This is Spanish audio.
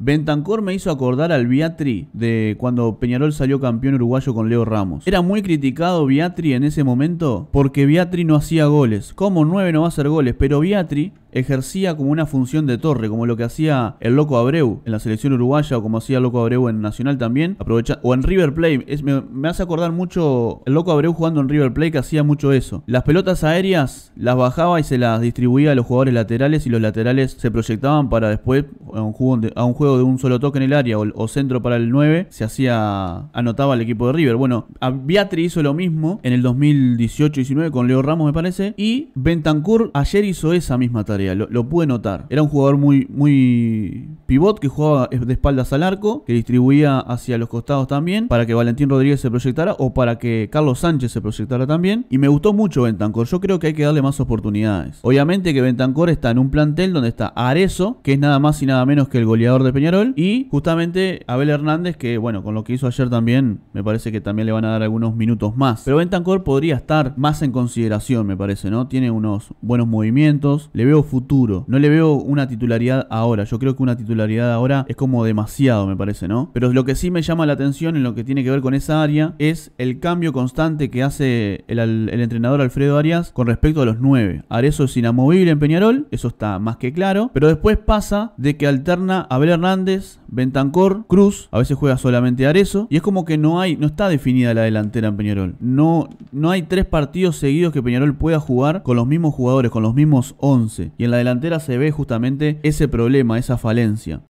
Bentancor me hizo acordar al Biatri de cuando Peñarol salió campeón uruguayo con Leo Ramos. Era muy criticado Biatri en ese momento porque Beatri no hacía goles. Como nueve no va a hacer goles, pero Beatri ejercía como una función de torre, como lo que hacía el Loco Abreu en la selección uruguaya o como hacía el Loco Abreu en Nacional también, aprovecha, o en River Plate. me, hace acordar mucho el Loco Abreu jugando en River Plate que hacía mucho eso. Las pelotas aéreas las bajaba y se las distribuía a los jugadores laterales y los laterales se proyectaban para después a un juego de, a un, juego de un solo toque en el área o, centro para el 9, se hacía, anotaba el equipo de River. Bueno, Beatriz hizo lo mismo en el 2018-19 con Leo Ramos me parece y Bentancur ayer hizo esa misma tarea lo, pude notar. Era un jugador muy, muy pivot que jugaba de espaldas al arco, que distribuía hacia los costados también, para que Valentín Rodríguez se proyectara o para que Carlos Sánchez se proyectara también. Y me gustó mucho Bentancor, yo creo que hay que darle más oportunidades. Obviamente que Bentancor está en un plantel donde está Arezo, que es nada más y nada menos que el goleador de Peñarol, y justamente Abel Hernández, que bueno, con lo que hizo ayer también, me parece que también le van a dar algunos minutos más. Pero Bentancor podría estar más en consideración, me parece, ¿no? Tiene unos buenos movimientos, le veo futuro. No le veo una titularidad ahora. Yo creo que una titularidad ahora es como demasiado, me parece, ¿no? Pero lo que sí me llama la atención en lo que tiene que ver con esa área es el cambio constante que hace el, entrenador Alfredo Arias con respecto a los nueve. Arezo es inamovible en Peñarol, eso está más que claro. Pero después pasa de que alterna Abel Hernández, Bentancor, Cruz, a veces juega solamente Arezo. Y es como que no hay, no está definida la delantera en Peñarol. No, no hay tres partidos seguidos que Peñarol pueda jugar con los mismos jugadores, con los mismos 11. Y en la delantera se ve justamente ese problema, esa falencia.